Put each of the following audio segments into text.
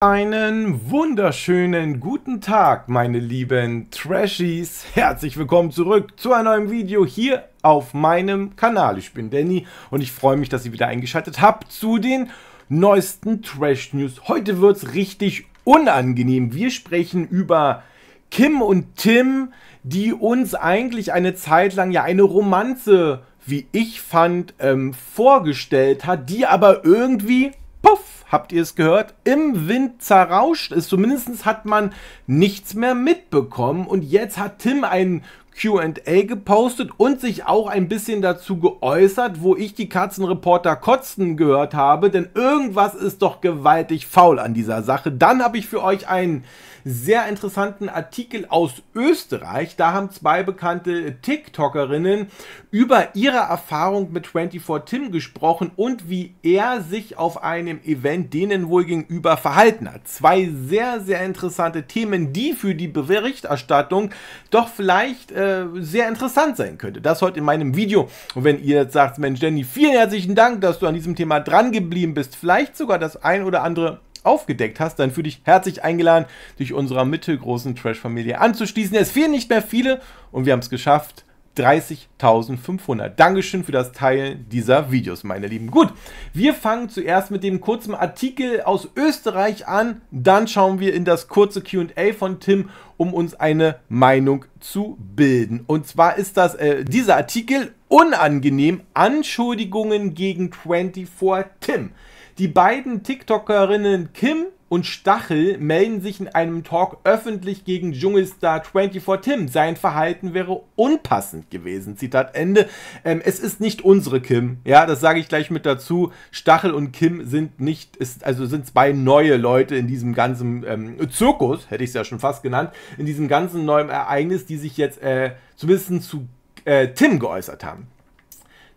Einen wunderschönen guten Tag, meine lieben Trashies. Herzlich willkommen zurück zu einem neuen Video hier auf meinem Kanal. Ich bin Danny und ich freue mich, dass ihr wieder eingeschaltet habt zu den neuesten Trash News. Heute wird es richtig unangenehm. Wir sprechen über Kim und Tim, die uns eigentlich eine Zeit lang ja eine Romanze, wie ich fand, ähm, vorgestellt hat, die aber irgendwie puff, habt ihr es gehört? Im Wind zerrauscht ist. Zumindest hat man nichts mehr mitbekommen. Und jetzt hat Tim einen QA gepostet und sich auch ein bisschen dazu geäußert, wo ich die Katzenreporter kotzen gehört habe, denn irgendwas ist doch gewaltig faul an dieser Sache. Dann habe ich für euch einen sehr interessanten Artikel aus Österreich. Da haben zwei bekannte TikTokerinnen über ihre Erfahrung mit 24 Tim gesprochen und wie er sich auf einem Event denen wohl gegenüber verhalten hat. Zwei sehr, sehr interessante Themen, die für die Berichterstattung doch vielleicht äh, äh, sehr interessant sein könnte. Das heute in meinem Video. Und wenn ihr jetzt sagt, Mensch, Danny, vielen herzlichen Dank, dass du an diesem Thema dran geblieben bist, vielleicht sogar das ein oder andere aufgedeckt hast, dann für dich herzlich eingeladen, dich unserer mittelgroßen Trash-Familie anzuschließen. Es fehlen nicht mehr viele und wir haben es geschafft. 30.500. Dankeschön für das Teilen dieser Videos, meine Lieben. Gut, wir fangen zuerst mit dem kurzen Artikel aus Österreich an, dann schauen wir in das kurze Q&A von Tim, um uns eine Meinung zu bilden. Und zwar ist das äh, dieser Artikel unangenehm Anschuldigungen gegen 24 Tim. Die beiden TikTokerinnen Kim und Stachel melden sich in einem Talk öffentlich gegen Dschungelstar 24 Tim. Sein Verhalten wäre unpassend gewesen. Zitat Ende. Ähm, es ist nicht unsere Kim. Ja, das sage ich gleich mit dazu. Stachel und Kim sind nicht, ist, also sind zwei neue Leute in diesem ganzen ähm, Zirkus, hätte ich es ja schon fast genannt, in diesem ganzen neuen Ereignis, die sich jetzt äh, zumindest zu äh, Tim geäußert haben.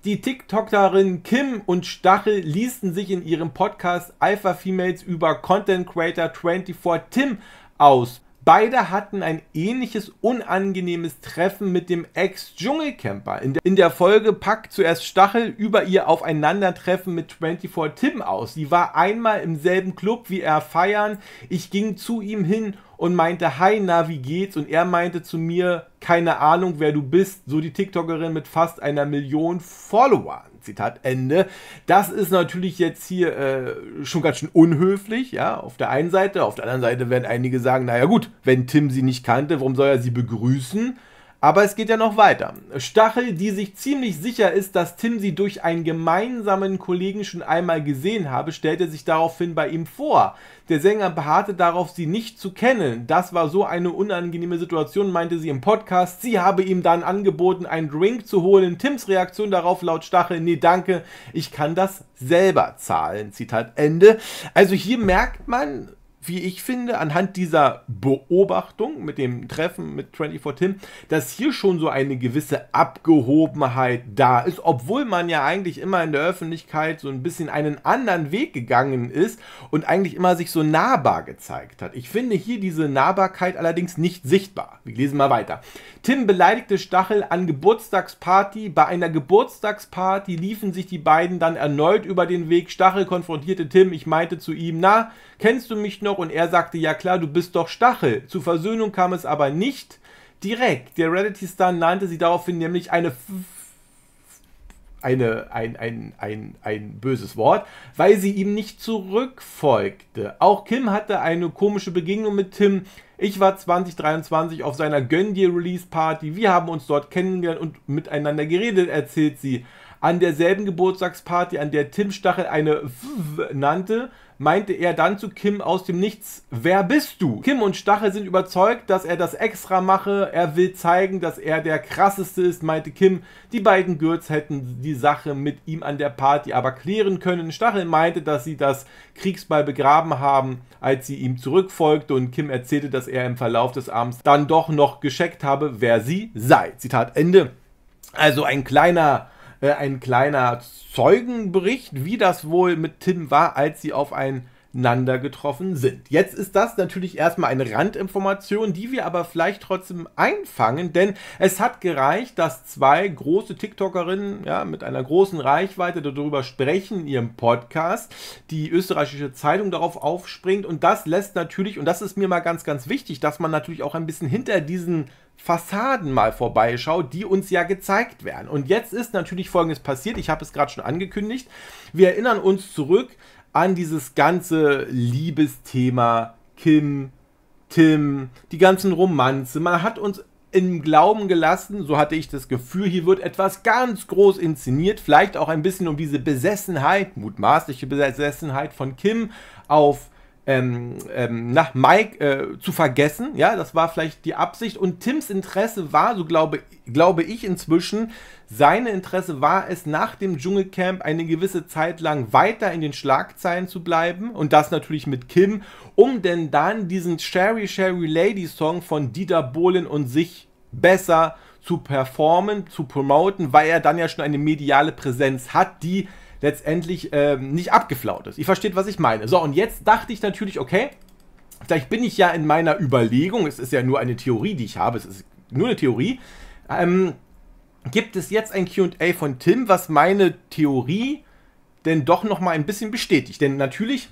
Die TikTokerin Kim und Stachel ließen sich in ihrem Podcast Alpha Females über Content Creator 24 Tim aus. Beide hatten ein ähnliches unangenehmes Treffen mit dem Ex-Dschungelcamper. In, in, der Folge packt zuerst Stachel über ihr Aufeinandertreffen mit 24 Tim aus. Sie war einmal im selben Club wie er feiern. Ich ging zu ihm hin und meinte, hi, na, wie geht's? Und er meinte zu mir, keine Ahnung, wer du bist. So die TikTokerin mit fast einer Million Followern. Zitat Ende. Das ist natürlich jetzt hier äh, schon ganz schön unhöflich, ja, auf der einen Seite. Auf der anderen Seite werden einige sagen, naja gut, wenn Tim sie nicht kannte, warum soll er sie begrüßen? Aber es geht ja noch weiter. Stachel, die sich ziemlich sicher ist, dass Tim sie durch einen gemeinsamen Kollegen schon einmal gesehen habe, stellte sich daraufhin bei ihm vor. Der Sänger beharrte darauf, sie nicht zu kennen. Das war so eine unangenehme Situation, meinte sie im Podcast. Sie habe ihm dann angeboten, einen Drink zu holen. Tims Reaktion darauf laut Stachel, nee danke, ich kann das selber zahlen. Zitat Ende. Also hier merkt man, wie ich finde, anhand dieser Beobachtung mit dem Treffen mit 24 Tim, dass hier schon so eine gewisse Abgehobenheit da ist, obwohl man ja eigentlich immer in der Öffentlichkeit so ein bisschen einen anderen Weg gegangen ist und eigentlich immer sich so nahbar gezeigt hat. Ich finde hier diese Nahbarkeit allerdings nicht sichtbar. Wir lesen mal weiter. Tim beleidigte Stachel an Geburtstagsparty. Bei einer Geburtstagsparty liefen sich die beiden dann erneut über den Weg. Stachel konfrontierte Tim. Ich meinte zu ihm, na, kennst du mich noch? noch und er sagte, ja klar, du bist doch Stachel. Zur Versöhnung kam es aber nicht direkt. Der Reality Star nannte sie daraufhin nämlich eine F eine, ein, ein, ein, ein böses Wort, weil sie ihm nicht zurückfolgte. Auch Kim hatte eine komische Begegnung mit Tim. Ich war 2023 auf seiner Gönn dir Release Party. Wir haben uns dort kennengelernt und miteinander geredet, erzählt sie. An derselben Geburtstagsparty, an der Tim Stachel eine F nannte, meinte er dann zu Kim aus dem Nichts, wer bist du? Kim und Stachel sind überzeugt, dass er das extra mache, er will zeigen, dass er der krasseste ist, meinte Kim. Die beiden Gürz hätten die Sache mit ihm an der Party aber klären können. Stachel meinte, dass sie das Kriegsball begraben haben, als sie ihm zurückfolgte und Kim erzählte, dass er im Verlauf des Abends dann doch noch gescheckt habe, wer sie sei. Zitat Ende. Also ein kleiner äh, ein kleiner Zeugenbericht, wie das wohl mit Tim war, als sie auf ein aufeinander getroffen sind. Jetzt ist das natürlich erstmal eine Randinformation, die wir aber vielleicht trotzdem einfangen, denn es hat gereicht, dass zwei große TikTokerinnen ja, mit einer großen Reichweite darüber sprechen in ihrem Podcast, die österreichische Zeitung darauf aufspringt und das lässt natürlich, und das ist mir mal ganz, ganz wichtig, dass man natürlich auch ein bisschen hinter diesen Fassaden mal vorbeischaut, die uns ja gezeigt werden. Und jetzt ist natürlich Folgendes passiert, ich habe es gerade schon angekündigt. Wir erinnern uns zurück an dieses ganze Liebesthema Kim, Tim, die ganzen Romanze. Man hat uns im Glauben gelassen, so hatte ich das Gefühl, hier wird etwas ganz groß inszeniert, vielleicht auch ein bisschen um diese Besessenheit, mutmaßliche Besessenheit von Kim auf ähm, ähm, nach Mike äh, zu vergessen. Ja, das war vielleicht die Absicht. Und Tims Interesse war, so glaube, glaube ich inzwischen, seine Interesse war es, nach dem Dschungelcamp eine gewisse Zeit lang weiter in den Schlagzeilen zu bleiben. Und das natürlich mit Kim, um denn dann diesen Sherry Sherry Lady Song von Dieter Bohlen und sich besser zu performen, zu promoten, weil er dann ja schon eine mediale Präsenz hat, die letztendlich ähm, nicht abgeflaut ist. Ihr versteht, was ich meine. So, und jetzt dachte ich natürlich, okay, vielleicht bin ich ja in meiner Überlegung, es ist ja nur eine Theorie, die ich habe, es ist nur eine Theorie, ähm, gibt es jetzt ein QA von Tim, was meine Theorie denn doch nochmal ein bisschen bestätigt. Denn natürlich,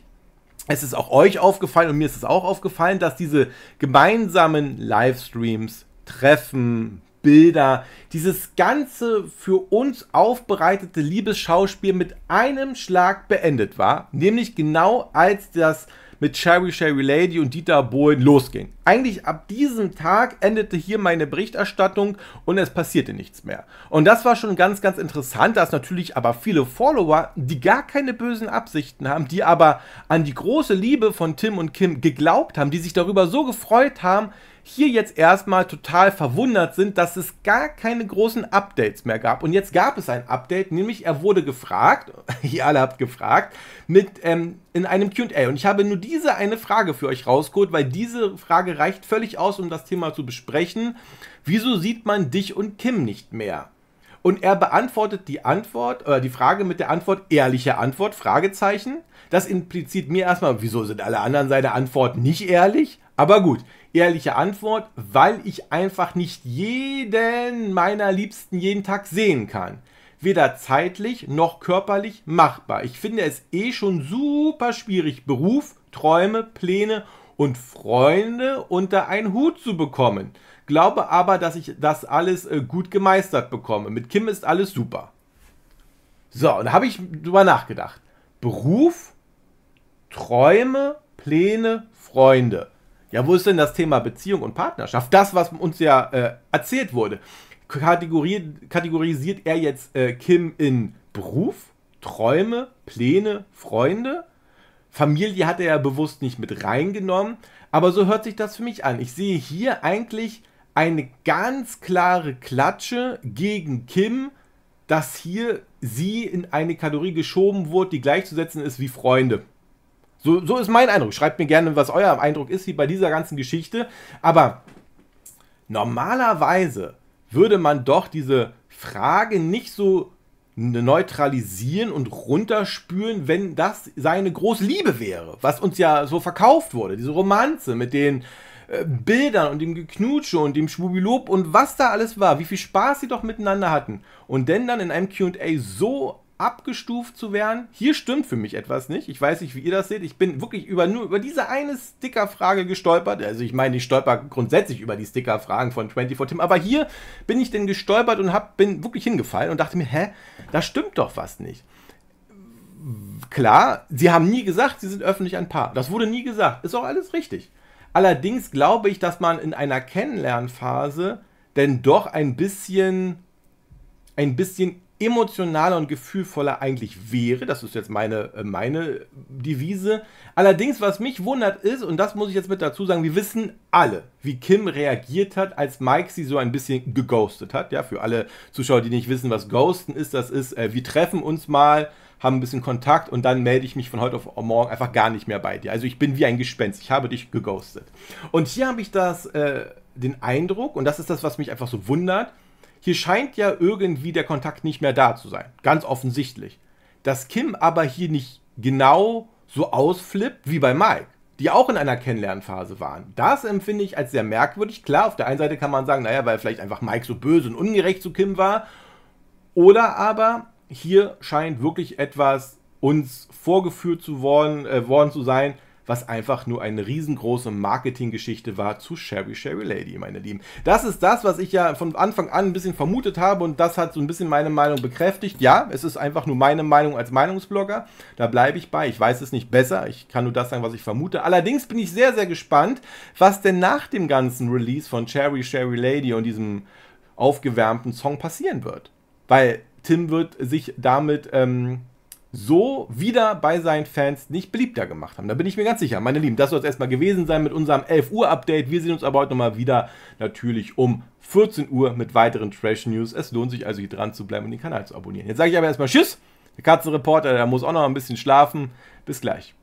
es ist auch euch aufgefallen und mir ist es auch aufgefallen, dass diese gemeinsamen Livestreams, Treffen, Bilder, dieses ganze für uns aufbereitete Liebesschauspiel mit einem Schlag beendet war, nämlich genau als das mit Sherry Sherry Lady und Dieter Bohlen losging. Eigentlich ab diesem Tag endete hier meine Berichterstattung und es passierte nichts mehr. Und das war schon ganz, ganz interessant, dass natürlich aber viele Follower, die gar keine bösen Absichten haben, die aber an die große Liebe von Tim und Kim geglaubt haben, die sich darüber so gefreut haben, hier jetzt erstmal total verwundert sind, dass es gar keine großen Updates mehr gab. Und jetzt gab es ein Update, nämlich er wurde gefragt, ihr alle habt gefragt, mit ähm, in einem QA. Und ich habe nur diese eine Frage für euch rausgeholt, weil diese Frage reicht völlig aus, um das Thema zu besprechen. Wieso sieht man dich und Kim nicht mehr? Und er beantwortet die Antwort, oder die Frage mit der Antwort, ehrliche Antwort, Fragezeichen. Das impliziert mir erstmal, wieso sind alle anderen seine Antworten nicht ehrlich? Aber gut, ehrliche Antwort, weil ich einfach nicht jeden meiner Liebsten jeden Tag sehen kann. Weder zeitlich noch körperlich machbar. Ich finde es eh schon super schwierig, Beruf, Träume, Pläne und Freunde unter einen Hut zu bekommen. Glaube aber, dass ich das alles äh, gut gemeistert bekomme. Mit Kim ist alles super. So, und da habe ich drüber nachgedacht. Beruf, Träume, Pläne, Freunde. Ja, wo ist denn das Thema Beziehung und Partnerschaft? Das, was uns ja äh, erzählt wurde. Kategori kategorisiert er jetzt äh, Kim in Beruf, Träume, Pläne, Freunde? Familie hat er ja bewusst nicht mit reingenommen, aber so hört sich das für mich an. Ich sehe hier eigentlich eine ganz klare Klatsche gegen Kim, dass hier sie in eine Kategorie geschoben wurde, die gleichzusetzen ist wie Freunde. So, so ist mein Eindruck. Schreibt mir gerne, was euer Eindruck ist, wie bei dieser ganzen Geschichte. Aber normalerweise würde man doch diese Frage nicht so neutralisieren und runterspülen, wenn das seine große Liebe wäre, was uns ja so verkauft wurde, diese Romanze mit den äh, Bildern und dem Geknutsche und dem Schwubilob und was da alles war, wie viel Spaß sie doch miteinander hatten und denn dann in einem Q&A so abgestuft zu werden. Hier stimmt für mich etwas nicht. Ich weiß nicht, wie ihr das seht. Ich bin wirklich über nur über diese eine Stickerfrage gestolpert. Also ich meine, ich stolper grundsätzlich über die Stickerfragen von 24 Tim, aber hier bin ich denn gestolpert und hab, bin wirklich hingefallen und dachte mir, hä, da stimmt doch was nicht. Klar, sie haben nie gesagt, sie sind öffentlich ein Paar. Das wurde nie gesagt. Ist auch alles richtig. Allerdings glaube ich, dass man in einer Kennenlernphase denn doch ein bisschen ein bisschen emotionaler und gefühlvoller eigentlich wäre. Das ist jetzt meine, äh, meine Devise. Allerdings, was mich wundert ist, und das muss ich jetzt mit dazu sagen, wir wissen alle, wie Kim reagiert hat, als Mike sie so ein bisschen geghostet hat. Ja, für alle Zuschauer, die nicht wissen, was Ghosten ist, das ist, äh, wir treffen uns mal, haben ein bisschen Kontakt und dann melde ich mich von heute auf morgen einfach gar nicht mehr bei dir. Also ich bin wie ein Gespenst, ich habe dich geghostet. Und hier habe ich das, äh, den Eindruck, und das ist das, was mich einfach so wundert, hier scheint ja irgendwie der Kontakt nicht mehr da zu sein. Ganz offensichtlich. Dass Kim aber hier nicht genau so ausflippt wie bei Mike, die auch in einer Kennenlernphase waren. Das empfinde ich als sehr merkwürdig. Klar, auf der einen Seite kann man sagen, naja, weil vielleicht einfach Mike so böse und ungerecht zu Kim war. Oder aber hier scheint wirklich etwas uns vorgeführt zu worden, äh, worden zu sein, was einfach nur eine riesengroße Marketinggeschichte war zu Sherry Sherry Lady, meine Lieben. Das ist das, was ich ja von Anfang an ein bisschen vermutet habe und das hat so ein bisschen meine Meinung bekräftigt. Ja, es ist einfach nur meine Meinung als Meinungsblogger. Da bleibe ich bei. Ich weiß es nicht besser. Ich kann nur das sagen, was ich vermute. Allerdings bin ich sehr, sehr gespannt, was denn nach dem ganzen Release von Sherry Sherry Lady und diesem aufgewärmten Song passieren wird. Weil Tim wird sich damit ähm, so wieder bei seinen Fans nicht beliebter gemacht haben. Da bin ich mir ganz sicher. Meine Lieben, das soll es erstmal gewesen sein mit unserem 11 Uhr Update. Wir sehen uns aber heute nochmal wieder natürlich um 14 Uhr mit weiteren Trash News. Es lohnt sich also hier dran zu bleiben und den Kanal zu abonnieren. Jetzt sage ich aber erstmal Tschüss. Der Katzenreporter, der muss auch noch ein bisschen schlafen. Bis gleich.